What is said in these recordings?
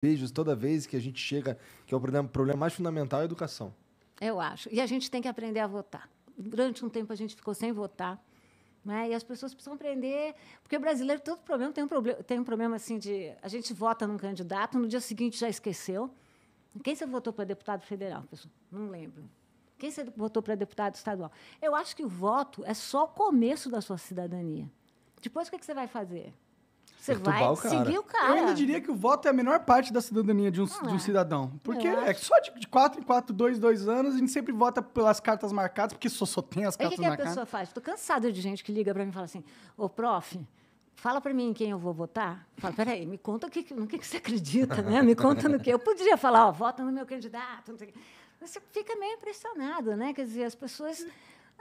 beijos toda vez que a gente chega, que é o problema, problema mais fundamental, é a educação. Eu acho. E a gente tem que aprender a votar. Durante um tempo a gente ficou sem votar. Né? E as pessoas precisam aprender, porque o brasileiro todo problema tem um problema, tem um problema assim de a gente vota num candidato, no dia seguinte já esqueceu. Quem você votou para deputado federal, pessoal? Não lembro. Quem você votou para deputado estadual? Eu acho que o voto é só o começo da sua cidadania. Depois o que, é que você vai fazer? Você vai seguir o cara. Eu ainda diria que o voto é a menor parte da cidadania de um, ah, de um é. cidadão. Porque é só de, de em quatro dois dois anos, a gente sempre vota pelas cartas marcadas, porque só, só tem as cartas marcadas. O que, que a pessoa faz? Estou cansada de gente que liga para mim e fala assim, ô, prof, fala para mim quem eu vou votar. Fala, peraí, me conta o que, no que, que você acredita, né? Me conta no que. Eu podia falar, ó, vota no meu candidato. Você fica meio impressionado, né? Quer dizer, as pessoas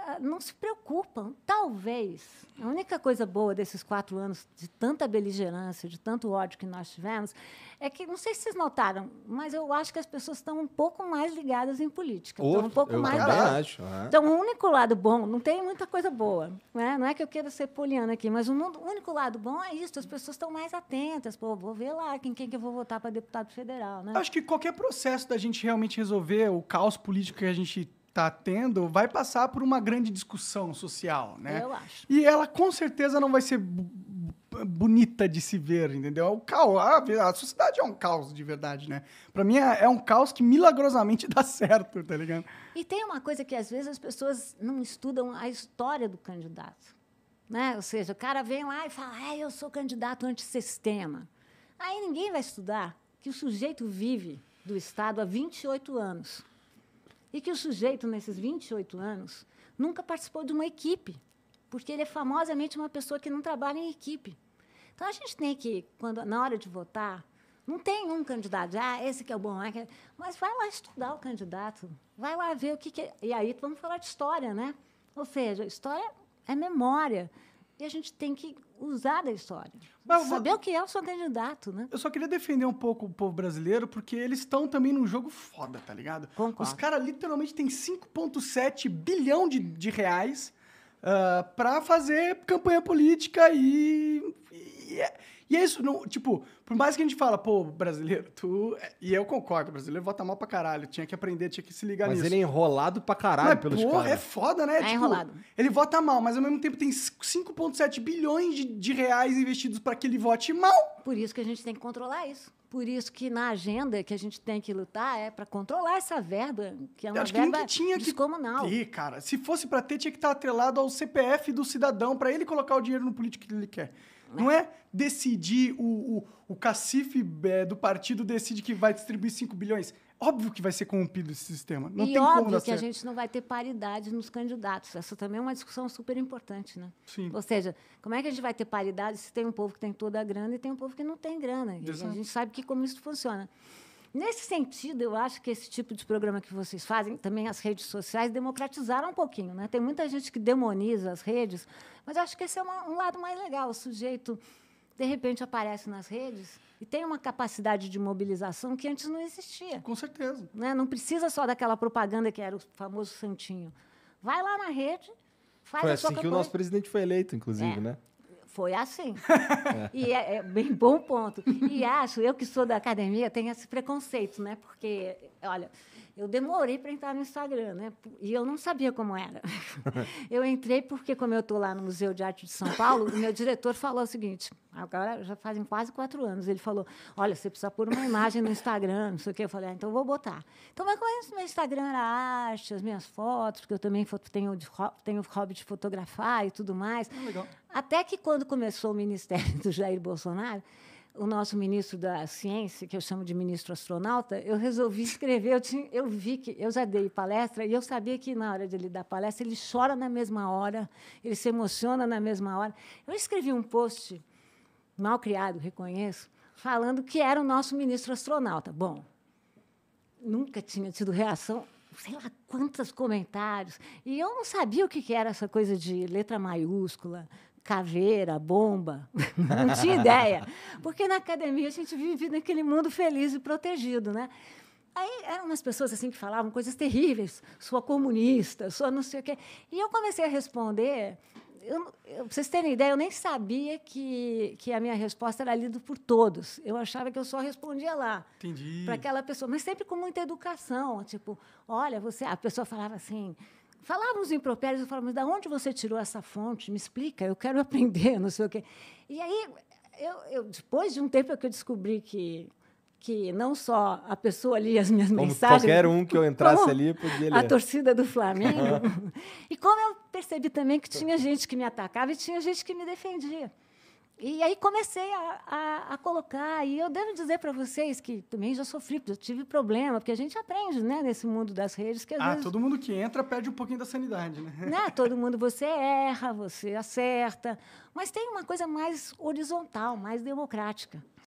ah, não se preocupam. Talvez a única coisa boa desses quatro anos de tanta beligerância, de tanto ódio que nós tivemos, é que não sei se vocês notaram, mas eu acho que as pessoas estão um pouco mais ligadas em política, Outro, estão um pouco eu mais. Acho, é. Então, o único lado bom, não tem muita coisa boa, não é? Não é que eu queira ser poliana aqui, mas o único lado bom é isso. As pessoas estão mais atentas. Pô, vou ver lá quem, quem que eu vou votar para deputado federal, né? Acho que qualquer processo da gente realmente resolver o caos político que a gente está tendo vai passar por uma grande discussão social, né? Eu acho. E ela com certeza não vai ser bonita de se ver, entendeu? É o caos. A, sociedade é um caos de verdade, né? Para mim é, é, um caos que milagrosamente dá certo, tá ligado? E tem uma coisa que às vezes as pessoas não estudam a história do candidato, né? Ou seja, o cara vem lá e fala: ah, "Eu sou candidato antissistema". Aí ninguém vai estudar que o sujeito vive do Estado há 28 anos. E que o sujeito, nesses 28 anos, nunca participou de uma equipe, porque ele é famosamente uma pessoa que não trabalha em equipe. Então, a gente tem que, quando, na hora de votar, não tem um candidato, ah, esse que é o bom, é é", mas vai lá estudar o candidato, vai lá ver o que, que é. E aí vamos falar de história, né? Ou seja, história é memória. E a gente tem que usar da história. Mas, saber mas... o que é o seu candidato, né? Eu só queria defender um pouco o povo brasileiro, porque eles estão também num jogo foda, tá ligado? Concordo. Os caras literalmente têm 5,7 bilhão de, de reais uh, ah, para fazer campanha política e, e é e é isso, não, tipo, por mais que a gente fala, pô, brasileiro, tu. É", e eu concordo, brasileiro vota mal pra caralho, tinha que aprender, tinha que se ligar mas nisso. Mas ele é enrolado pra caralho mas, pelos caras. é foda, né? É tipo, enrolado. Ele vota mal, mas ao mesmo tempo tem 5,7 bilhões de, de reais investidos para que ele vote mal. Por isso que a gente tem que controlar isso. Por isso que na agenda que a gente tem que lutar é para controlar essa verba, que é uma Acho verba que tinha descomunal. Que ter, cara. Se fosse para ter, tinha que estar atrelado ao CPF do cidadão, para ele colocar o dinheiro no político que ele quer. Não é decidir o, o, o cacife é, do partido decide que vai distribuir 5 bilhões. Óbvio que vai ser corrompido esse sistema. Não e tem óbvio como dar que certo. a gente não vai ter paridade nos candidatos. Essa também é uma discussão super importante, né? Sim. Ou seja, como é que a gente vai ter paridade se tem um povo que tem toda a grana e tem um povo que não tem grana? Exato. A gente sabe que como isso funciona. Nesse sentido, eu acho que esse tipo de programa que vocês fazem, também as redes sociais democratizaram um pouquinho. Né? Tem muita gente que demoniza as redes, mas acho que esse é uma, um lado mais legal. O sujeito, de repente, aparece nas redes e tem uma capacidade de mobilização que antes não existia. Com certeza. Né? Não precisa só daquela propaganda que era o famoso santinho. Vai lá na rede, faz foi a sua assim que o nosso presidente foi eleito, inclusive, é. né? foi assim. e é, é, bem bom ponto. E acho, eu que sou da academia, tenho esse preconceito, né? Porque, olha, eu demorei para entrar no Instagram, né? E eu não sabia como era. eu entrei porque, como eu estou lá no Museu de Arte de São Paulo, o meu diretor falou o seguinte: agora já fazem quase quatro anos. Ele falou: Olha, você precisa pôr uma imagem no Instagram, não sei o quê. Eu falei: ah, Então vou botar. Então, mas como meu Instagram era arte, as minhas fotos, porque eu também tenho, tenho hobby de fotografar e tudo mais. Ah, Até que quando começou o ministério do Jair Bolsonaro o nosso ministro da ciência, que eu chamo de ministro astronauta, eu resolvi escrever. Eu, tinha, eu vi que eu já dei palestra e eu sabia que na hora de ele dar palestra ele chora na mesma hora, ele se emociona na mesma hora. Eu escrevi um post mal criado, reconheço, falando que era o nosso ministro astronauta. Bom, nunca tinha tido reação sei lá quantos comentários. E eu não sabia o que era essa coisa de letra maiúscula, caveira, bomba, não tinha ideia. Porque na academia a gente vive naquele mundo feliz e protegido, né? Aí eram umas pessoas assim que falavam coisas terríveis, sua comunista, sua não sei o quê. E eu comecei a responder eu, pra vocês terem ideia, eu nem sabia que, que a minha resposta era lida por todos. Eu achava que eu só respondia lá. Entendi. Para aquela pessoa, mas sempre com muita educação. Tipo, olha, você. A pessoa falava assim. Falava uns impropérios, eu falava, mas de onde você tirou essa fonte? Me explica, eu quero aprender, não sei o quê. E aí, eu, eu depois de um tempo é que eu descobri que que não só a pessoa lia as minhas como mensagens. Qualquer um que eu entrasse ali podia ler. A torcida do Flamengo. e como eu percebi também que tinha gente que me atacava e tinha gente que me defendia. E aí comecei a, a, a colocar. E eu devo dizer para vocês que também já sofri, já tive problema, porque a gente aprende né, nesse mundo das redes. Que ah, vezes, todo mundo que entra perde um pouquinho da sanidade, né? né? Todo mundo, você erra, você acerta. Mas tem uma coisa mais horizontal, mais democrática.